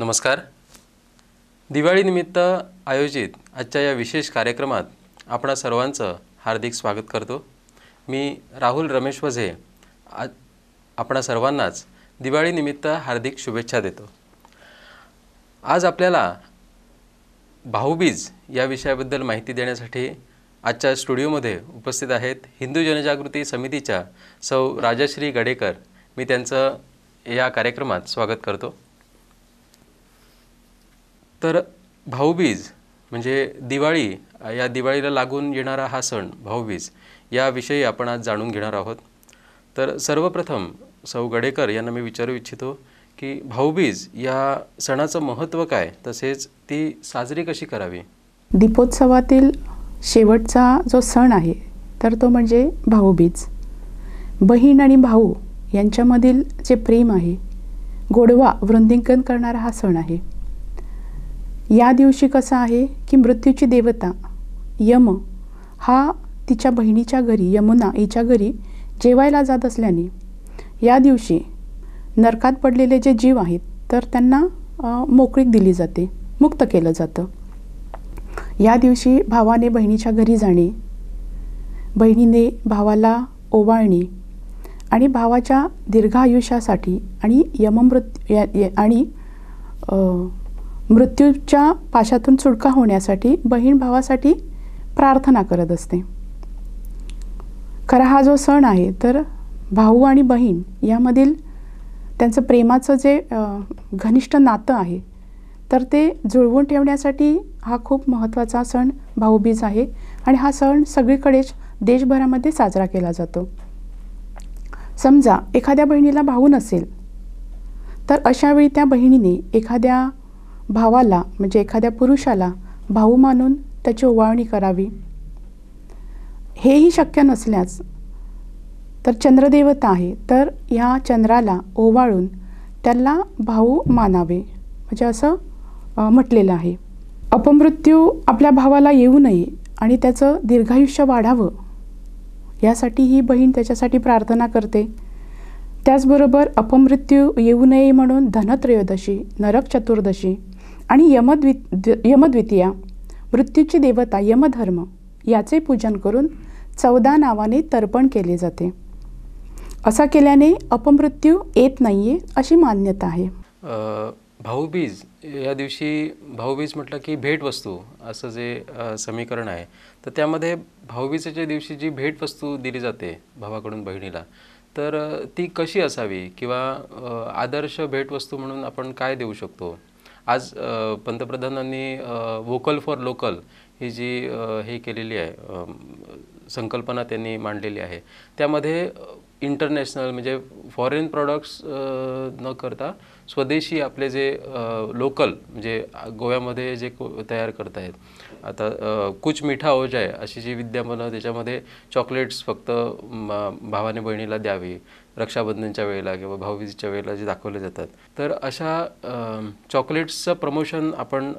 नमस्कार दिवाळीनिमित्त आयोजित आजच्या या विशेष कार्यक्रमात आपणा सर्वांचं हार्दिक स्वागत करतो मी राहुल रमेश वझे आज आपणा सर्वांनाच दिवाळीनिमित्त हार्दिक शुभेच्छा देतो आज आपल्याला भाऊबीज या विषयाबद्दल माहिती देण्यासाठी आजच्या स्टुडिओमध्ये उपस्थित आहेत हिंदू जनजागृती समितीच्या सौ राजश्री गडेकर मी त्यांचं या कार्यक्रमात स्वागत करतो तर भाऊबीज म्हणजे दिवाळी या दिवाळीला लागून येणारा हा सण भाऊबीज याविषयी आपण आज जाणून घेणार आहोत तर सर्वप्रथम सौ गडेकर यांना मी विचारू इच्छितो की भाऊबीज या सणाचं महत्त्व काय तसेच ती साजरी कशी करावी दीपोत्सवातील शेवटचा जो सण आहे तर तो म्हणजे भाऊबीज बहीण आणि भाऊ यांच्यामधील जे प्रेम आहे गोडवा वृंदिंकन करणारा हा सण आहे या दिवशी कसं आहे की मृत्यूची देवता यम हा तिच्या बहिणीच्या घरी यमुना हिच्या घरी जेवायला जात असल्याने या दिवशी नरकात पडलेले जे जीव आहेत तर त्यांना मोकळीक दिली जाते मुक्त केलं जातं या दिवशी भावाने बहिणीच्या घरी जाणे बहिणीने भावाला ओवाळणे आणि भावाच्या दीर्घ आयुष्यासाठी आणि यममृत्यू आणि मृत्यूच्या पाशातून सुटका होण्यासाठी बहीण भावासाठी प्रार्थना करत असते खरा हा जो सण आहे तर भाऊ आणि बहीण यामधील त्यांचं प्रेमाचं जे घनिष्ठ नातं आहे तर ते जुळवून ठेवण्यासाठी हा खूप महत्त्वाचा सण भाऊबीज आहे आणि हा सण सगळीकडेच देशभरामध्ये साजरा केला जातो समजा एखाद्या बहिणीला भाऊ नसेल तर अशावेळी त्या बहिणीने एखाद्या भावाला म्हणजे एखाद्या पुरुषाला भाऊ मानून त्याची ओवाळणी करावी हेही शक्य नसल्यास तर चंद्रदेवता आहे तर या चंद्राला ओवाळून त्याला भाऊ मानावे म्हणजे असं म्हटलेलं आहे अपमृत्यू आपल्या भावाला येऊ नये आणि त्याचं दीर्घायुष्य वाढावं यासाठी ही बहीण त्याच्यासाठी प्रार्थना करते त्याचबरोबर अपमृत्यू येऊ नये म्हणून धनत्रयोदशी नरक चतुर्दशी आणि यमद्वि यमद्वितीया मृत्यूची देवता यमधर्म याचे पूजन करून चौदा नावाने तर्पण केले जाते असा केल्याने अपमृत्यू येत नाही आहे अशी मान्यता आहे भाऊबीज या दिवशी भाऊबीज म्हटलं की भेटवस्तू असं जे समीकरण आहे तर त्यामध्ये भाऊबीजेच्या दिवशी जी भेटवस्तू दिली जाते भावाकडून बहिणीला तर ती कशी असावी किंवा आदर्श भेटवस्तू म्हणून आपण काय देऊ शकतो आज पंतप्रधानांनी वोकल फॉर लोकल ही जी हे केलेली आहे संकल्पना त्यांनी मांडलेली आहे त्यामध्ये इंटरनॅशनल म्हणजे फॉरेन प्रॉडक्ट्स न करता स्वदेशी आपले जे लोकल म्हणजे गोव्यामध्ये जे तयार करत आहेत आता कुछ मिठा हो जाय अशी जी विद्यापनं त्याच्यामध्ये चॉकलेट्स फक्त भावाने बहिणीला द्यावी रक्षाबंधनच्या वेळेला किंवा भाऊबीजच्या वेळेला जे दाखवले जातात तर अशा चॉकलेट्सचं प्रमोशन आपण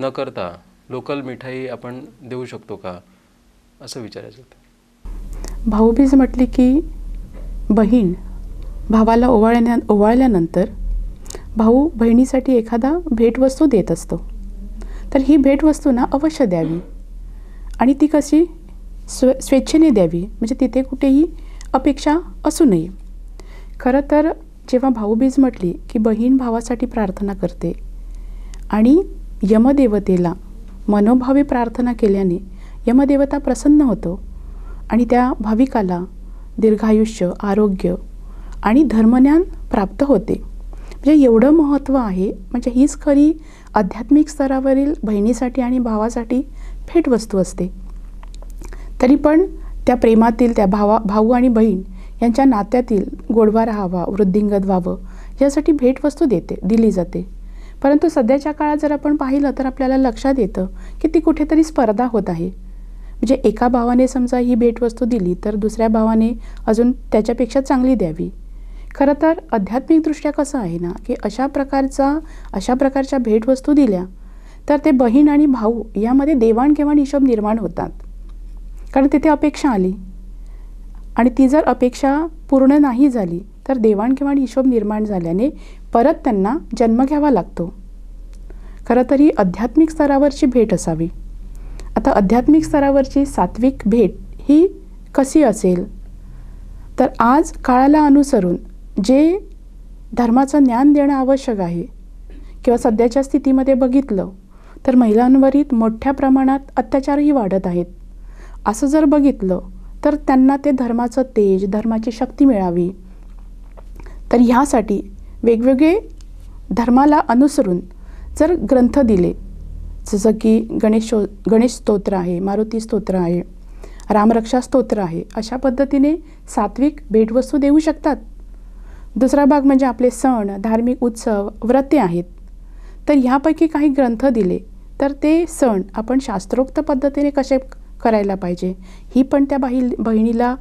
न करता लोकल मिठाई आपण देऊ शकतो का असं विचारायचं होतं भाऊबीज म्हटली की बहीण भावाला ओवाळण्या ओवाळल्यानंतर भाऊ बहिणीसाठी एखादा भेटवस्तू देत असतो तर ही भेटवस्तू ना अवश्य द्यावी आणि ती कशी स्व स्वेच्छेने द्यावी म्हणजे तिथे कुठेही अपेक्षा असू नये खरं तर जेव्हा भाऊबीज म्हटली की बहीण भावासाठी प्रार्थना करते आणि यमदेवतेला मनोभावी प्रार्थना केल्याने यमदेवता प्रसन्न होतो आणि त्या भाविकाला दीर्घायुष्य आरोग्य आणि धर्मज्ञान प्राप्त होते म्हणजे एवढं महत्त्व आहे म्हणजे हीच खरी आध्यात्मिक स्तरावरील बहिणीसाठी आणि भावासाठी भेटवस्तू असते तरी पण त्या प्रेमातील त्या भावा भाऊ आणि बहीण यांच्या नात्यातील गोडवा राहावा वृद्धिंगत व्हावं यासाठी भेटवस्तू देते दिली जाते परंतु सध्याच्या काळात जर आपण पाहिलं तर आपल्याला लक्षात येतं की ती कुठेतरी स्पर्धा होत आहे म्हणजे एका भावाने समजा ही भेटवस्तू दिली तर दुसऱ्या भावाने अजून त्याच्यापेक्षा चांगली द्यावी खरं तर आध्यात्मिकदृष्ट्या कसं आहे ना की अशा प्रकारचा अशा प्रकारच्या भेटवस्तू दिल्या तर ते बहीण आणि भाऊ यामध्ये देवाणघेवाण हिशोब निर्माण होतात कारण तिथे अपेक्षा आली आणि ती जर अपेक्षा पूर्ण नाही झाली तर देवाणघेवाण हिशोब निर्माण झाल्याने परत त्यांना जन्म घ्यावा लागतो खरं तर आध्यात्मिक स्तरावरची भेट असावी आता आध्यात्मिक स्तरावरची सात्विक भेट ही कशी असेल तर आज काळाला अनुसरून जे धर्माचं ज्ञान देणं आवश्यक आहे किंवा सध्याच्या स्थितीमध्ये बघितलं तर महिलांवरील मोठ्या प्रमाणात अत्याचारही वाढत आहेत असं जर बघितलं तर त्यांना ते धर्माचं तेज धर्माची शक्ती मिळावी तर ह्यासाठी वेगवेगळे धर्माला अनुसरून जर ग्रंथ दिले जसं की गणेशो गणेश स्तोत्र आहे मारुती स्तोत्र आहे रामरक्षा स्तोत्र आहे अशा पद्धतीने सात्विक भेटवस्तू देऊ शकतात दुसरा भाग म्हणजे आपले सण धार्मिक उत्सव व्रते आहेत तर ह्यापैकी काही ग्रंथ दिले तर ते सण आपण शास्त्रोक्त पद्धतीने कसे करायला पाहिजे ही पण त्या बाही बहिणीला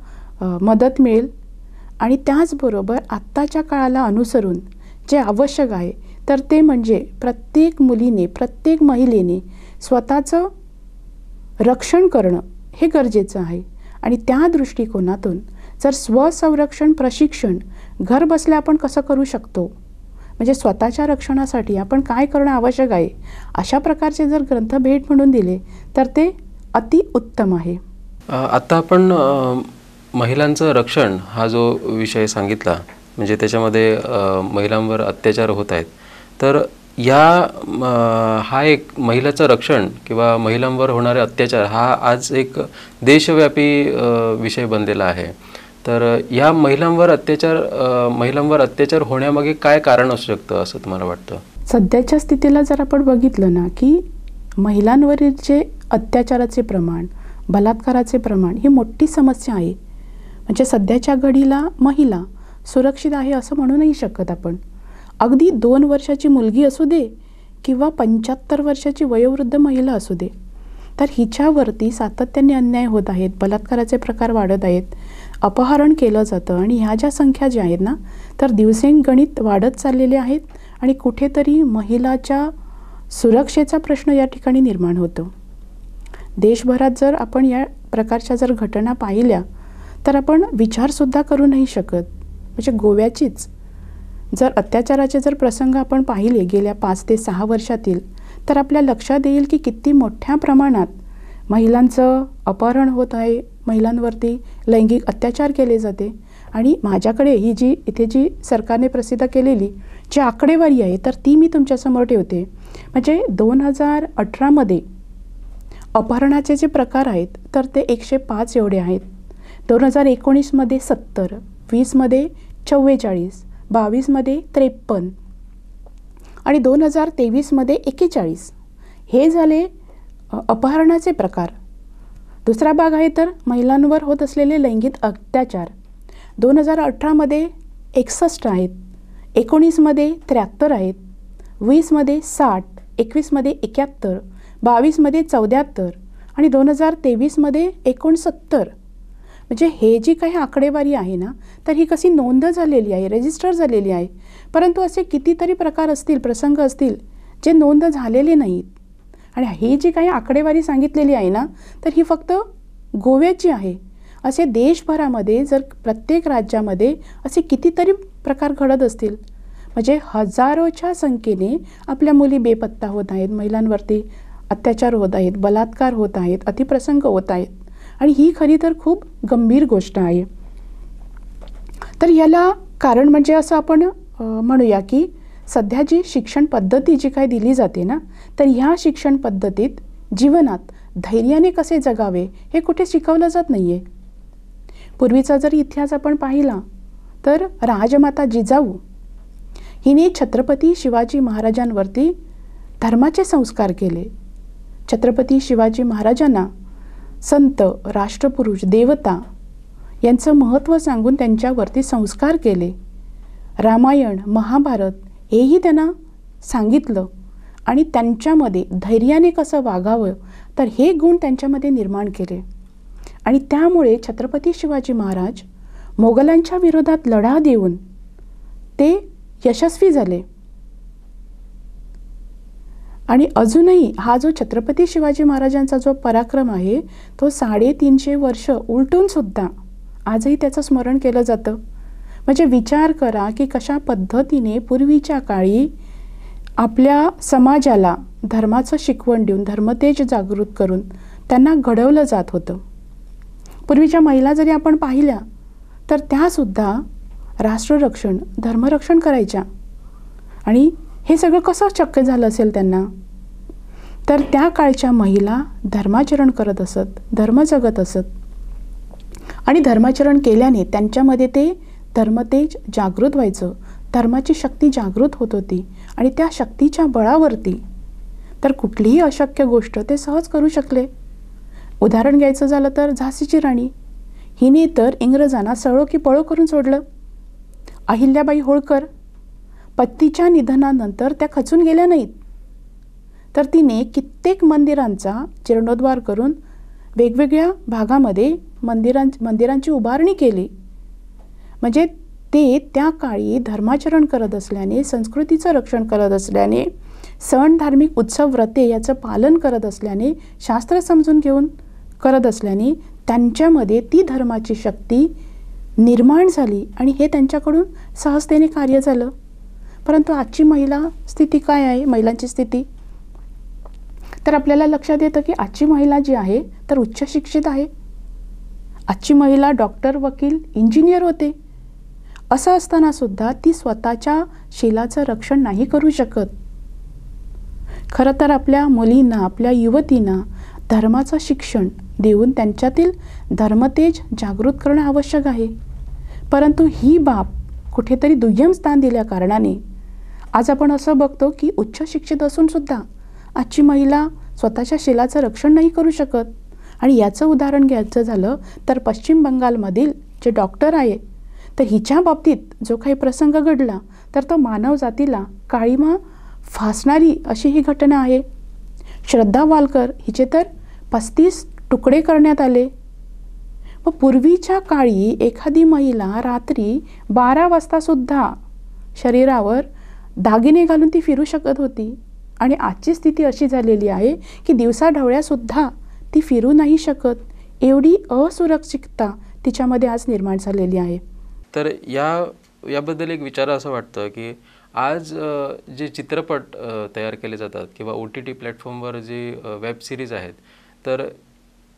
मदत मिळेल आणि त्याचबरोबर आत्ताच्या काळाला अनुसरून जे आवश्यक आहे तर ते म्हणजे प्रत्येक मुलीने प्रत्येक महिलेने स्वतःचं रक्षण करणं हे गरजेचं आहे आणि त्या दृष्टिकोनातून जर स्वसंरक्षण प्रशिक्षण घर बसल्या आपण कसं करू शकतो म्हणजे स्वतःच्या रक्षणासाठी आपण काय करणं आवश्यक आहे अशा प्रकारचे जर ग्रंथ भेट म्हणून दिले तर ते अति उत्तम आहे आता आपण महिलांचं रक्षण हा जो विषय सांगितला म्हणजे त्याच्यामध्ये महिलांवर अत्याचार होत आहेत तर या हा एक महिलाचं रक्षण किंवा महिलांवर होणारे अत्याचार हा आज एक देशव्यापी विषय बनलेला आहे तर या महिलांवर अत्याचार महिलांवर अत्याचार होण्यामागे काय कारण असू शकतं असं तुम्हाला वाटतं सध्याच्या स्थितीला जर आपण बघितलं ना की महिलांवरील जे अत्याचाराचे प्रमाण बलात्काराचे प्रमाण ही मोठी समस्या आहे म्हणजे सध्याच्या घडीला महिला सुरक्षित आहे असं म्हणू नाही शकत आपण अगदी दोन वर्षाची मुलगी असू दे किंवा पंच्याहत्तर वर्षाची वयोवृद्ध महिला असू दे तर हिच्यावरती सातत्याने अन्याय होत आहेत बलात्काराचे प्रकार वाढत आहेत अपहरण केलं जातं आणि ह्या ज्या संख्या ज्या आहेत ना तर दिवसेंगणित वाढत चाललेल्या आहेत आणि कुठेतरी महिलाच्या सुरक्षेचा प्रश्न या ठिकाणी निर्माण होतो देशभरात जर आपण या प्रकारच्या जर घटना पाहिल्या तर आपण विचारसुद्धा करू नाही शकत म्हणजे गोव्याचीच जर अत्याचाराचे जर प्रसंग आपण पाहिले गेल्या पाच ते सहा वर्षातील तर आपल्या लक्षात येईल की किती मोठ्या प्रमाणात महिलांचं अपहरण होत आहे महिलांवरती लैंगिक अत्याचार केले जाते आणि माझ्याकडे ही जी इथे जी सरकारने प्रसिद्ध केलेली जी आकडेवारी आहे तर ती मी तुमच्यासमोर ठेवते म्हणजे दोन हजार अठरामध्ये अपहरणाचे जे प्रकार आहेत तर ते एकशे पाच एवढे आहेत दोन हजार एकोणीसमध्ये सत्तर वीसमध्ये चव्वेचाळीस बावीसमध्ये त्रेपन्न आणि दोन हजार तेवीसमध्ये एक्केचाळीस हे झाले अपहरणाचे प्रकार दुसरा भाग आहे तर महिलांवर होत असलेले लैंगिक अत्याचार दोन हजार अठरामध्ये एकसष्ट आहेत एकोणीसमध्ये त्र्याहत्तर आहेत वीसमध्ये साठ एकवीसमध्ये एक्याहत्तर बावीसमध्ये चौद्याहत्तर आणि दोन हजार तेवीसमध्ये एकोणसत्तर म्हणजे हे जी काही आकडेवारी आहे ना तर ही कशी नोंद झालेली आहे रजिस्टर झालेली आहे परंतु असे कितीतरी प्रकार असतील प्रसंग असतील जे नोंद झालेले नाहीत आणि ही जी काही आकडेवारी सांगितलेली आहे ना तर ही फक्त गोव्याची आहे असे देशभरामध्ये जर प्रत्येक राज्यामध्ये असे कितीतरी प्रकार घडत असतील म्हणजे हजारोच्या संख्येने आपल्या मुली बेपत्ता होत आहेत महिलांवरती अत्याचार होत आहेत बलात्कार होत आहेत अतिप्रसंग होत आहेत आणि ही खरी तर खूप गंभीर गोष्ट आहे तर याला कारण म्हणजे असं आपण म्हणूया की सध्या जी शिक्षण पद्धती जी काय दिली जाते ना तर ह्या शिक्षण पद्धतीत जीवनात धैर्याने कसे जगावे हे कुठे शिकवलं जात नाही आहे पूर्वीचा जर इतिहास आपण पाहिला तर राजमाता जिजाऊ हिने छत्रपती शिवाजी महाराजांवरती धर्माचे संस्कार केले छत्रपती शिवाजी महाराजांना संत राष्ट्रपुरुष देवता यांचं महत्त्व सांगून त्यांच्यावरती संस्कार केले रामायण महाभारत हेही त्यांना सांगितलं आणि त्यांच्यामध्ये धैर्याने कसं वागावं तर हे गुण त्यांच्यामध्ये निर्माण केले आणि त्यामुळे छत्रपती शिवाजी महाराज मोगलांच्या विरोधात लढा देऊन ते यशस्वी झाले आणि अजूनही हा जो छत्रपती शिवाजी महाराजांचा जो पराक्रम आहे तो साडेतीनशे वर्ष उलटून सुद्धा आजही त्याचं स्मरण केलं जातं म्हणजे विचार करा की कशा पद्धतीने पूर्वीच्या काळी आपल्या समाजाला धर्माचं शिकवण देऊन धर्मतेज जागृत करून त्यांना घडवलं जात होतं पूर्वीच्या महिला जरी आपण पाहिल्या तर त्यासुद्धा राष्ट्ररक्षण धर्मरक्षण करायच्या आणि हे सगळं कसं शक्य झालं असेल त्यांना तर त्या काळच्या महिला धर्माचरण करत असत धर्म जगत असत आणि धर्माचरण केल्याने त्यांच्यामध्ये ते धर्मतेज जागृत व्हायचं धर्माची शक्ती जागृत होत होती आणि त्या शक्तीच्या बळावरती तर कुठलीही अशक्य गोष्ट ते सहज करू शकले उदाहरण घ्यायचं झालं तर झाशीची राणी हिने तर इंग्रजांना सळो की पळो करून सोडलं अहिल्याबाई होळकर पत्तीच्या निधनानंतर त्या खचून गेल्या नाहीत तर तिने कित्येक मंदिरांचा जीर्णोद्वार करून वेगवेगळ्या भागामध्ये मंदिरां मंदिरांची उभारणी केली म्हणजे ते त्या काळी धर्माचरण करत असल्याने संस्कृतीचं रक्षण करत असल्याने सण धार्मिक उत्सव व्रते याचं पालन करत असल्याने शास्त्र समजून घेऊन करत असल्याने त्यांच्यामध्ये ती धर्माची शक्ती निर्माण झाली आणि हे त्यांच्याकडून सहजतेने कार्य झालं परंतु आजची महिला स्थिती काय आहे महिलांची स्थिती तर आपल्याला लक्षात येतं की आजची महिला जी आहे तर उच्च शिक्षित आहे आजची महिला डॉक्टर वकील इंजिनियर होते असं असताना सुद्धा ती स्वतःच्या शिलाचं रक्षण नाही करू शकत खरं तर आपल्या मुलींना आपल्या युवतींना धर्माचं शिक्षण देऊन त्यांच्यातील धर्मतेज जागृत करणं आवश्यक आहे परंतु ही बाब कुठेतरी दुय्यम स्थान दिल्या कारणाने आज आपण असं बघतो की उच्च शिक्षित असूनसुद्धा आजची महिला स्वतःच्या शिलाचं रक्षण नाही करू शकत आणि याचं उदाहरण घ्यायचं झालं तर पश्चिम बंगालमधील जे डॉक्टर आहे तर हिच्या बाबतीत जो काही प्रसंग घडला तर तो मानवजातीला काळीमा फासणारी अशी ही घटना आहे श्रद्धा वालकर हिचे तर पस्तीस तुकडे करण्यात आले व पूर्वीच्या काळी एखादी महिला रात्री बारा वाजतासुद्धा शरीरावर दागिने घालून ती फिरू शकत होती आणि आजची स्थिती अशी झालेली आहे की दिवसाढवळ्यासुद्धा ती फिरू नाही शकत एवढी असुरक्षितता तिच्यामध्ये आज निर्माण झालेली आहे तर या याबद्दल एक विचार असं वाटतं की आज जे चित्रपट तयार केले जातात किंवा ओ टी टी प्लॅटफॉर्मवर जे वेब सिरीज आहेत तर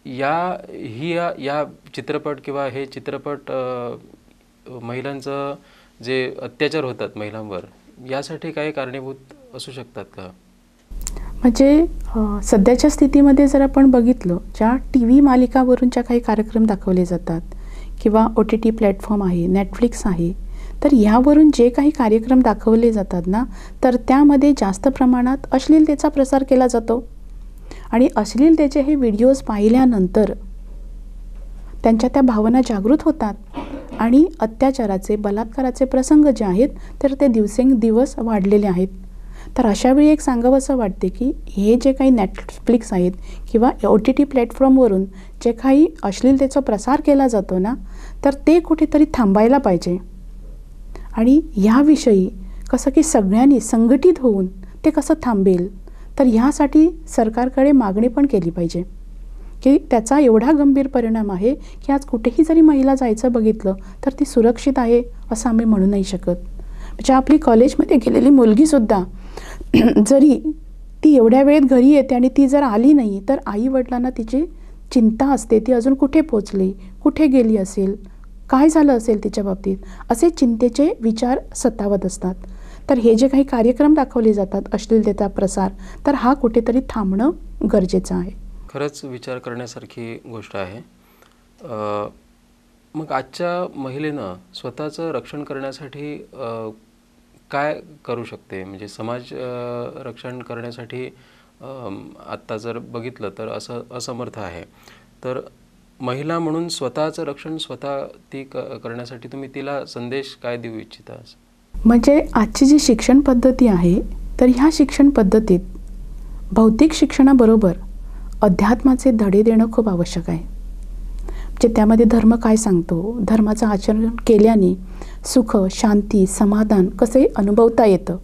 या ही या, या चित्रपट किंवा हे चित्रपट महिलांचं जे अत्याचार होतात महिलांवर यासाठी काही कारणीभूत असू शकतात का म्हणजे सध्याच्या स्थितीमध्ये जर आपण बघितलं ज्या टी व्ही मालिकावरून ज्या काही कार्यक्रम दाखवले जातात किंवा ओ टी टी प्लॅटफॉर्म आहे नेटफ्लिक्स आहे तर यावरून जे काही कार्यक्रम दाखवले जातात ना तर त्यामध्ये जास्त प्रमाणात अश्लीलतेचा प्रसार केला जातो आणि अश्लीलतेचे हे व्हिडिओज पाहिल्यानंतर त्यांच्या त्या भावना जागृत होतात आणि अत्याचाराचे बलात्काराचे प्रसंग जे आहेत तर ते दिवसेंदिवस वाढलेले आहेत तर अशावेळी एक सांगावं असं वाटते की हे जे काही नेटफ्लिक्स आहेत किंवा ओ टी टी प्लॅटफॉर्मवरून जे काही अश्लीलतेचा प्रसार केला जातो ना तर ते कुठेतरी थांबायला पाहिजे आणि ह्याविषयी कसं की सगळ्यांनी संघटित होऊन ते कसं थांबेल तर ह्यासाठी सरकारकडे मागणी पण केली पाहिजे की त्याचा एवढा गंभीर परिणाम आहे की आज कुठेही जरी महिला जायचं बघितलं तर ती सुरक्षित आहे असं आम्ही म्हणू नाही शकत म्हणजे आपली कॉलेजमध्ये गेलेली मुलगीसुद्धा जरी ती एवढ्या वेळेत घरी येते आणि ती जर आली नाही तर आईवडिलांना तिची चिंता असते ती अजून कुठे पोचली कुठे गेली असेल काय झालं असेल तिच्या बाबतीत असे चिंतेचे विचार सतावत असतात तर हे जे काही कार्यक्रम दाखवले जातात अश्लीलतेचा प्रसार तर हा कुठेतरी थांबणं गरजेचं आहे खरंच विचार करण्यासारखी गोष्ट आहे मग आजच्या महिलेनं स्वतःचं रक्षण करण्यासाठी काय करू शकते म्हणजे समाज रक्षण करण्यासाठी आत्ता जर बघितलं तर असं असमर्थ आहे तर महिला म्हणून स्वतःचं रक्षण स्वतः ती क करण्यासाठी तुम्ही तिला संदेश काय देऊ इच्छिता म्हणजे आजची जी शिक्षण पद्धती आहे तर ह्या शिक्षण पद्धतीत भौतिक शिक्षणाबरोबर अध्यात्माचे धडे देणं खूप आवश्यक आहे म्हणजे त्यामध्ये धर्म काय सांगतो धर्माचं आचरण केल्याने सुख शांती समाधान कसे अनुभवता येतं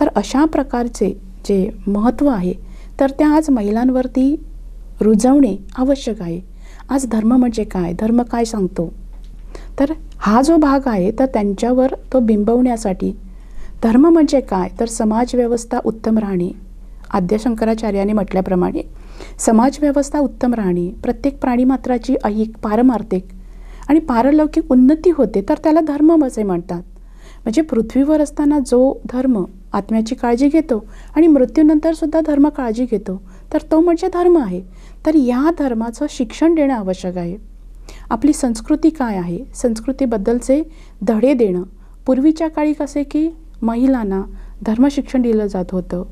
तर अशा प्रकारचे जे महत्त्व आहे तर त्या आज महिलांवरती रुजवणे आवश्यक आहे आज धर्म म्हणजे काय धर्म काय सांगतो तर हा जो भाग आहे तर त्यांच्यावर तो बिंबवण्यासाठी धर्म म्हणजे काय तर समाजव्यवस्था उत्तम राहणे आद्य शंकराचार्याने म्हटल्याप्रमाणे समाजव्यवस्था उत्तम राहणे प्रत्येक प्राणीमात्राची ऐक पारमार्थिक आणि पारलौकिक उन्नती होते तर त्याला धर्म असे म्हणतात म्हणजे पृथ्वीवर असताना जो धर्म आत्म्याची काळजी घेतो आणि मृत्यूनंतरसुद्धा धर्म काळजी घेतो तर तो म्हणजे धर्म आहे तर या धर्माचं शिक्षण देणं आवश्यक आहे आपली संस्कृती काय आहे संस्कृतीबद्दलचे धडे देणं पूर्वीच्या काळी कसे की महिलांना धर्मशिक्षण दिलं जात होतं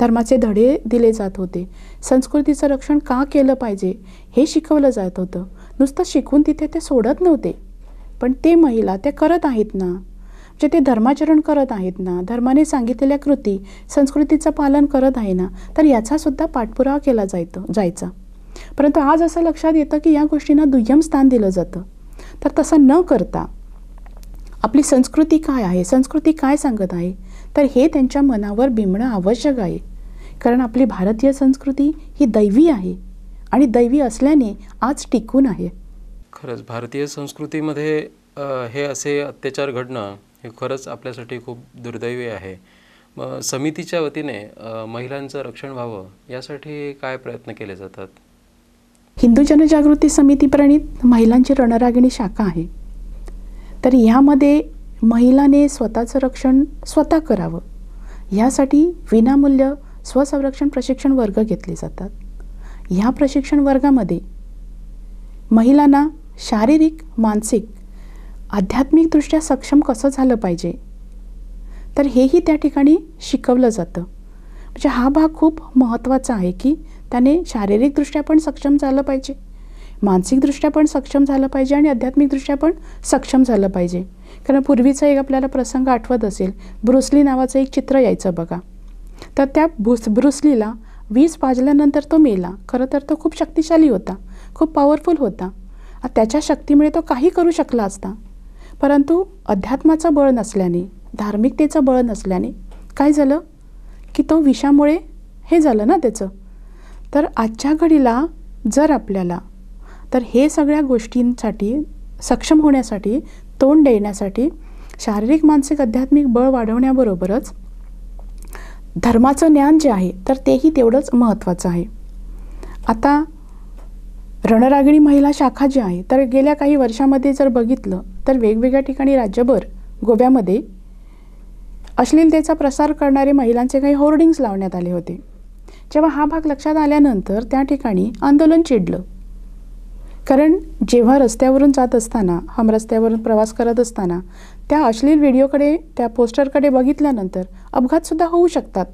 धर्माचे धडे दिले जात होते संस्कृतीचं रक्षण का केलं पाहिजे हे शिकवलं जात होतं नुसतं शिकून तिथे ते सोडत नव्हते पण ते महिला त्या करत आहेत ना जे ते धर्माचरण करत आहेत ना धर्माने सांगितलेल्या कृती संस्कृतीचं पालन करत आहे ना तर याचासुद्धा पाठपुरावा केला जायतो जायचा परंतु आज असं लक्षात येतं की या गोष्टींना दुय्यम स्थान दिलं जातं तर तसं न करता आपली संस्कृती काय आहे संस्कृती काय सांगत आहे तर हे त्यांच्या मनावर बिंबणं आवश्यक आहे कारण आपली भारतीय संस्कृती ही दैवी आहे आणि दैवी असल्याने आज टिकून आहे खरंच भारतीय संस्कृतीमध्ये हे असे अत्याचार घडणं हे खरंच आपल्यासाठी खूप दुर्दैवी आहे मग समितीच्या वतीने महिलांचं रक्षण व्हावं यासाठी काय प्रयत्न केले जातात हिंदू जनजागृती समिती प्रणित महिलांची रणरागिणी शाखा आहे तर ह्यामध्ये महिलाने स्वतःचं रक्षण स्वतः करावं ह्यासाठी विनामूल्य स्वसंरक्षण प्रशिक्षण वर्ग घेतले जातात ह्या प्रशिक्षण वर्गामध्ये महिलांना शारीरिक मानसिक आध्यात्मिकदृष्ट्या सक्षम कसं झालं पाहिजे तर हेही त्या ठिकाणी शिकवलं जातं म्हणजे हा भाग खूप महत्त्वाचा आहे की त्याने शारीरिकदृष्ट्या पण सक्षम झालं पाहिजे मानसिकदृष्ट्या पण सक्षम झालं पाहिजे आणि आध्यात्मिकदृष्ट्या पण सक्षम झालं पाहिजे कारण पूर्वीचा एक आपल्याला प्रसंग आठवत असेल ब्रुसली नावाचं एक चित्र यायचं बघा तर त्या भुस ब्रुसलीला वीज पाजल्यानंतर तो मेला खरं तर तो खूप शक्तिशाली होता खूप पॉवरफुल होता त्याच्या शक्तीमुळे तो काही करू शकला असता परंतु अध्यात्माचं बळ नसल्याने धार्मिकतेचं बळ नसल्याने काय झालं की तो विषामुळे हे झालं ना त्याचं तर आजच्या घडीला जर आपल्याला तर हे सगळ्या गोष्टींसाठी सक्षम होण्यासाठी तोंड देण्यासाठी शारीरिक मानसिक आध्यात्मिक बळ वाढवण्याबरोबरच धर्माचं ज्ञान जे आहे तर तेही तेवढंच महत्त्वाचं आहे आता रणरागिणी महिला शाखा जी आहे तर गेल्या काही वर्षामध्ये जर बघितलं तर वेगवेगळ्या ठिकाणी राज्यभर गोव्यामध्ये अश्लीलतेचा प्रसार करणारे महिलांचे काही होर्डिंग्स लावण्यात आले होते जेव्हा हा भाग लक्षात आल्यानंतर त्या ठिकाणी आंदोलन चिडलं कारण जेव्हा रस्त्यावरून जात असताना हम रस्त्यावरून प्रवास करत असताना त्या अश्लील व्हिडिओकडे त्या पोस्टरकडे बघितल्यानंतर अपघातसुद्धा होऊ शकतात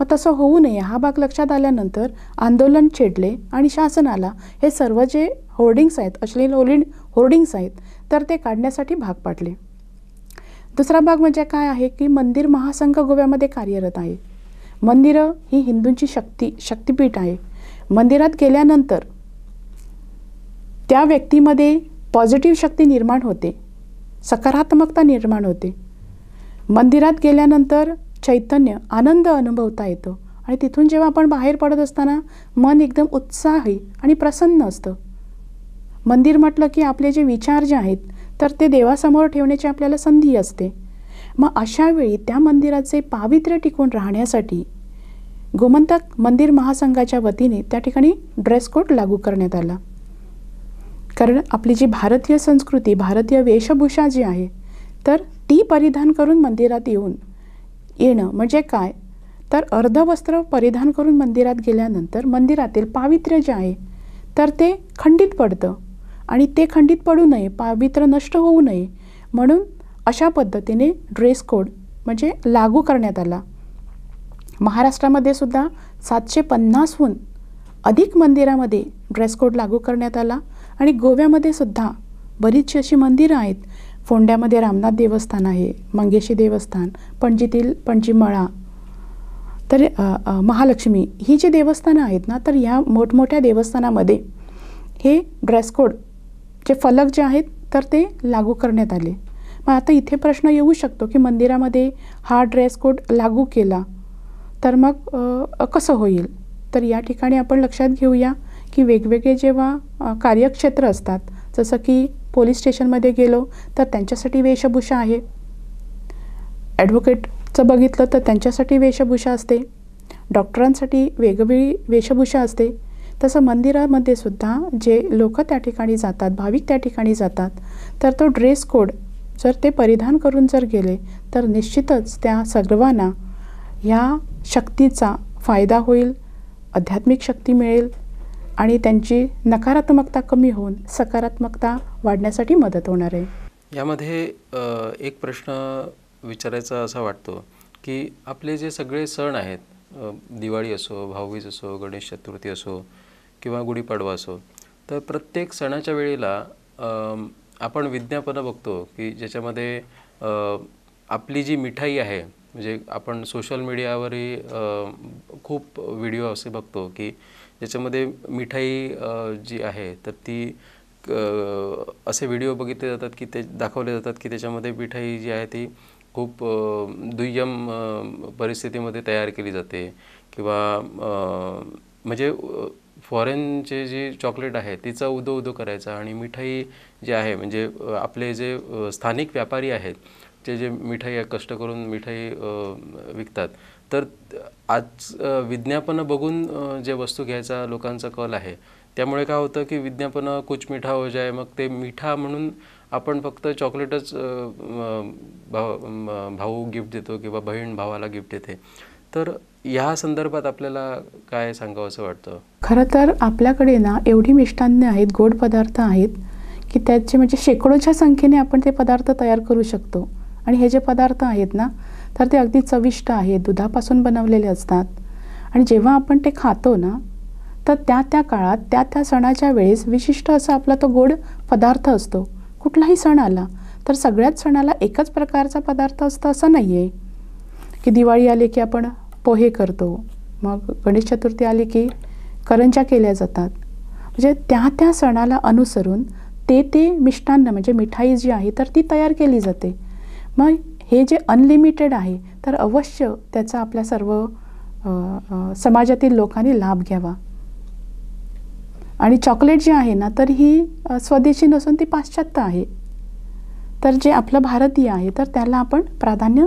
मग तसं होऊ नये हा भाग लक्षात आल्यानंतर आंदोलन छेडले आणि शासनाला हे सर्व जे होर्डिंग्स आहेत अश्लील होलिंग होर्डिंग्स आहेत तर ते काढण्यासाठी भाग पाडले दुसरा भाग म्हणजे काय आहे की मंदिर महासंघ गोव्यामध्ये कार्यरत आहे मंदिरं ही हिंदूंची शक्ती शक्तीपीठ आहे मंदिरात गेल्यानंतर त्या व्यक्तीमध्ये पॉझिटिव्ह शक्ती निर्माण होते सकारात्मकता निर्माण होते मंदिरात गेल्यानंतर चैतन्य आनंद अनुभवता येतो आणि तिथून जेव्हा आपण बाहेर पडत असताना मन एकदम उत्साही आणि प्रसन्न असतं मंदिर म्हटलं की आपले जे विचार जे आहेत तर ते देवासमोर ठेवण्याची आपल्याला संधी असते मग अशावेळी त्या मंदिराचे पावित्र्य टिकून राहण्यासाठी गोमंतक मंदिर महासंघाच्या वतीने त्या ठिकाणी ड्रेस कोड लागू करण्यात आला कारण आपली जी भारतीय संस्कृती भारतीय वेशभूषा जी आहे तर ती परिधान करून मंदिरात येऊन येणं म्हणजे काय तर अर्धवस्त्र परिधान करून मंदिरात गेल्यानंतर मंदिरातील पावित्र्य जे आहे तर ते खंडित पडतं आणि ते खंडित पडू नये पावित्र्य नष्ट होऊ नये म्हणून अशा पद्धतीने ड्रेस कोड म्हणजे लागू करण्यात आला महाराष्ट्रामध्ये सुद्धा सातशे पन्नासहून अधिक मंदिरामध्ये ड्रेस कोड लागू करण्यात आला आणि गोव्यामध्ये सुद्धा बरीचशी अशी मंदिरं आहेत फोंड्यामध्ये रामनाथ देवस्थान आहे मंगेशी देवस्थान पणजीतील पणजीमळा तर महालक्ष्मी ही जी देवस्थानं आहेत ना तर ह्या मोठमोठ्या देवस्थानामध्ये हे ड्रेस कोडचे फलक जे आहेत तर ते लागू करण्यात आले मग आता इथे प्रश्न येऊ शकतो की मंदिरामध्ये हा ड्रेस कोड लागू केला तर मग कसं होईल तर या ठिकाणी आपण लक्षात घेऊया की वेगवेगळे जेव्हा कार्यक्षेत्र असतात जसं की पोलीस स्टेशनमध्ये गेलो तर त्यांच्यासाठी वेशभूषा आहे ॲडव्होकेटचं बघितलं तर त्यांच्यासाठी वेशभूषा असते डॉक्टरांसाठी वेगवेगळी वेशभूषा असते तसं मंदिरामध्ये सुद्धा जे लोक त्या ठिकाणी जातात भाविक त्या ठिकाणी जातात तर तो ड्रेस कोड जर ते परिधान करून जर गेले तर निश्चितच त्या सर्वांना ह्या शक्तीचा फायदा होईल आध्यात्मिक शक्ती मिळेल आणि त्यांची नकारात्मकता कमी होऊन सकारात्मकता वाढण्यासाठी मदत होणार आहे यामध्ये एक प्रश्न विचारायचा असा वाटतो की आपले जे सगळे सण आहेत दिवाळी असो भाऊबीज असो गणेश चतुर्थी असो किंवा गुढीपाडवा असो तर प्रत्येक सणाच्या वेळेला आपण विज्ञापनं बघतो की ज्याच्यामध्ये आपली जी मिठाई आहे म्हणजे आपण सोशल मीडियावरही खूप व्हिडिओ असे बघतो की ज्याच्यामध्ये मिठाई जी आहे तर ती असे व्हिडिओ बघितले जातात की ते दाखवले जातात की त्याच्यामध्ये मिठाई जी आहे ती खूप दुय्यम परिस्थितीमध्ये तयार केली जाते किंवा म्हणजे फॉरेनचे जे चॉकलेट आहे तिचा उदो उदो करायचा आणि मिठाई जे आहे म्हणजे आपले जे स्थानिक व्यापारी आहेत ते जे मिठाई कष्ट करून मिठाई विकतात तर आज विज्ञापनं बघून जे वस्तू घ्यायचा लोकांचा कल आहे त्यामुळे काय होतं की विज्ञापनं कुच मिठा हो जाय मग ते मिठा म्हणून आपण फक्त चॉकलेटच भाऊ गिफ्ट देतो किंवा बहीण भावाला गिफ्ट देते तर या संदर्भात आपल्याला काय सांगावं असं वाटतं खरं तर आपल्याकडे ना एवढी मिष्टान्ने आहेत गोड पदार्थ आहेत की त्याचे म्हणजे शेकडोच्या संख्येने आपण ते पदार्थ तयार करू शकतो आणि हे जे पदार्थ आहेत ना तर ते अगदी चविष्ट आहेत दुधापासून बनवलेले असतात आणि जेव्हा आपण ते खातो ना तर त्या त्या काळात त्या त्या सणाच्या वेळेस विशिष्ट असा आपला तो गोड पदार्थ असतो कुठलाही सण आला तर सगळ्याच सणाला एकच प्रकारचा पदार्थ असतो असं नाही आहे की दिवाळी आली की आपण पोहे करतो मग गणेश चतुर्थी आली की करंजा केल्या जातात म्हणजे त्या त्या सणाला अनुसरून ते ते मिष्टान्न म्हणजे मिठाई जी आहे तर ती तयार केली जाते मग हे जे अनलिमिटेड आहे तर अवश्य त्याचा आपल्या सर्व समाजातील लोकांनी लाभ घ्यावा आणि चॉकलेट जी आहे ना तर ही स्वदेशी नसून ती पाश्चात्य आहे तर जे आपलं भारतीय आहे तर त्याला आपण प्राधान्य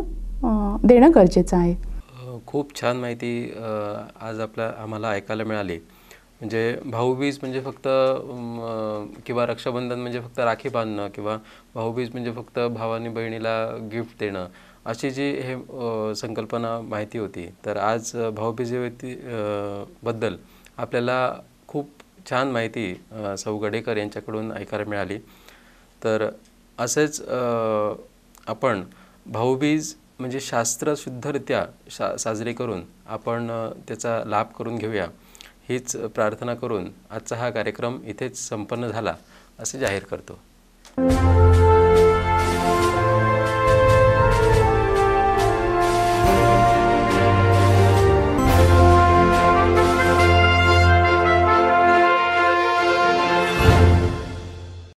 देणं गरजेचं आहे खूप छान माहिती आज आपल्या आम्हाला ऐकायला मिळाली म्हणजे भाऊबीज म्हणजे फक्त किंवा रक्षाबंधन म्हणजे फक्त राखी बांधणं किंवा भाऊबीज म्हणजे फक्त भावानी बहिणीला गिफ्ट देणं अशी जी हे संकल्पना माहिती होती तर आज भाऊबीज बद्दल आपल्याला खूप छान माहिती सौ गडेकर यांच्याकडून ऐकायला मिळाली तर असेच आपण भाऊबीज म्हणजे शुद्धरित्या शा साजरे करून आपण त्याचा लाभ करून घेऊया हीच प्रार्थना करून आजचा हा कार्यक्रम इथेच संपन्न झाला असे जाहीर करतो